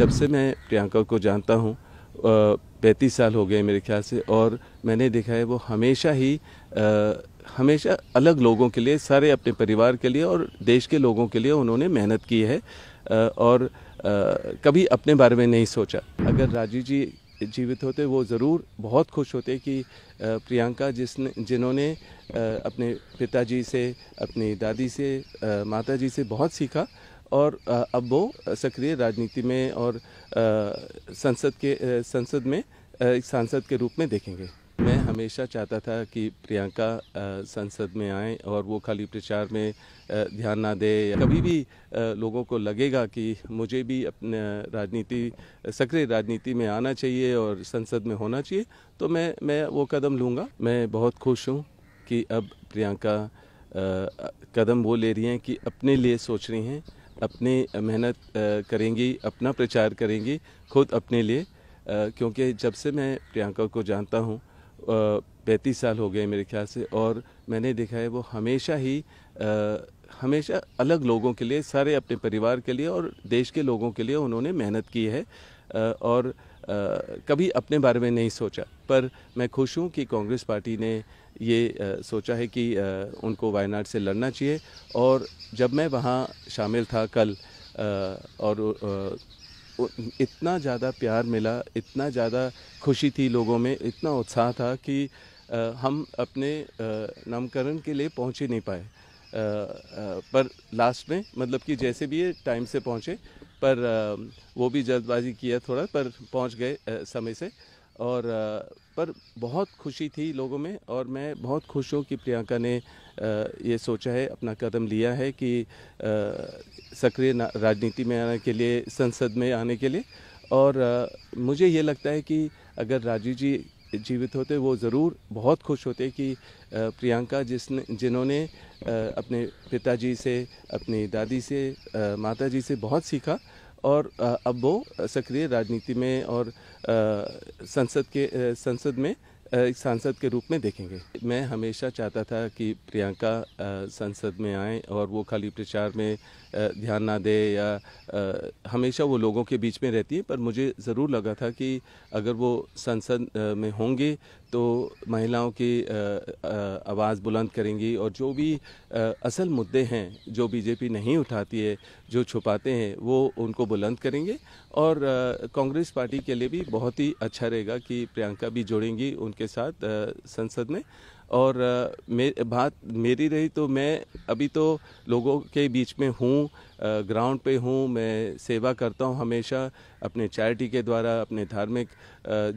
जब से मैं प्रियंका को जानता हूँ पैंतीस साल हो गए मेरे ख्याल से और मैंने देखा है वो हमेशा ही आ, हमेशा अलग लोगों के लिए सारे अपने परिवार के लिए और देश के लोगों के लिए उन्होंने मेहनत की है आ, और आ, कभी अपने बारे में नहीं सोचा अगर राजीव जी जीवित होते वो ज़रूर बहुत खुश होते कि प्रियंका जिसने जिन्होंने अपने पिताजी से अपनी दादी से माताजी से बहुत सीखा और अब वो सक्रिय राजनीति में और संसद के संसद में एक सांसद के रूप में देखेंगे मैं हमेशा चाहता था कि प्रियंका संसद में आए और वो खाली प्रचार में ध्यान ना दे कभी भी लोगों को लगेगा कि मुझे भी अपने राजनीति सक्रिय राजनीति में आना चाहिए और संसद में होना चाहिए तो मैं मैं वो कदम लूँगा मैं बहुत खुश हूँ कि अब प्रियंका कदम वो ले रही हैं कि अपने लिए सोच रही हैं अपनी मेहनत करेंगी अपना प्रचार करेंगी खुद अपने लिए क्योंकि जब से मैं प्रियंका को जानता हूँ पैंतीस साल हो गए मेरे ख्याल से और मैंने देखा है वो हमेशा ही आ, हमेशा अलग लोगों के लिए सारे अपने परिवार के लिए और देश के लोगों के लिए उन्होंने मेहनत की है आ, और कभी अपने बारे में नहीं सोचा पर मैं खुश हूँ कि कांग्रेस पार्टी ने ये आ, सोचा है कि आ, उनको वायनाड से लड़ना चाहिए और जब मैं वहाँ शामिल था कल आ, और इतना ज़्यादा प्यार मिला इतना ज़्यादा खुशी थी लोगों में इतना उत्साह था कि हम अपने नामकरण के लिए पहुँच ही नहीं पाए पर लास्ट में मतलब कि जैसे भी ये टाइम से पहुँचे पर वो भी जल्दबाजी किया थोड़ा पर पहुंच गए समय से और पर बहुत खुशी थी लोगों में और मैं बहुत खुश हूँ कि प्रियंका ने ये सोचा है अपना कदम लिया है कि सक्रिय राजनीति में आने के लिए संसद में आने के लिए और मुझे ये लगता है कि अगर राजीव जी जीवित होते वो ज़रूर बहुत खुश होते कि प्रियंका जिसने जिन्होंने अपने पिताजी से अपनी दादी से माताजी से बहुत सीखा और अब वो सक्रिय राजनीति में और संसद के संसद में एक सांसद के रूप में देखेंगे मैं हमेशा चाहता था कि प्रियंका संसद में आए और वो खाली प्रचार में ध्यान ना दे या हमेशा वो लोगों के बीच में रहती है पर मुझे ज़रूर लगा था कि अगर वो संसद में होंगे तो महिलाओं की आवाज़ बुलंद करेंगी और जो भी असल मुद्दे हैं जो बीजेपी नहीं उठाती है जो छुपाते हैं वो उनको बुलंद करेंगे और कांग्रेस पार्टी के लिए भी बहुत ही अच्छा रहेगा कि प्रियंका भी जुड़ेंगी उनके के साथ संसद में और मे, बात मेरी रही तो मैं अभी तो लोगों के बीच में हूँ ग्राउंड पे हूँ मैं सेवा करता हूँ हमेशा अपने चैरिटी के द्वारा अपने धार्मिक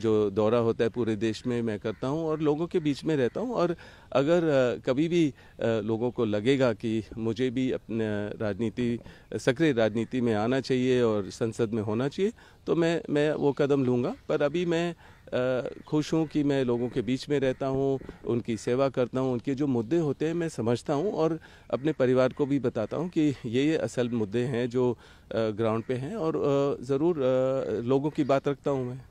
जो दौरा होता है पूरे देश में मैं करता हूँ और लोगों के बीच में रहता हूँ और अगर कभी भी लोगों को लगेगा कि मुझे भी अपने राजनीति सक्रिय राजनीति में आना चाहिए और संसद में होना चाहिए तो मैं मैं वो कदम लूँगा पर अभी मैं खुश हूँ कि मैं लोगों के बीच में रहता हूँ उनकी सेवा करता हूँ उनके जो मुद्दे होते हैं मैं समझता हूँ और अपने परिवार को भी बताता हूँ कि ये ये असल मुद्दे हैं जो ग्राउंड पे हैं और ज़रूर लोगों की बात रखता हूँ मैं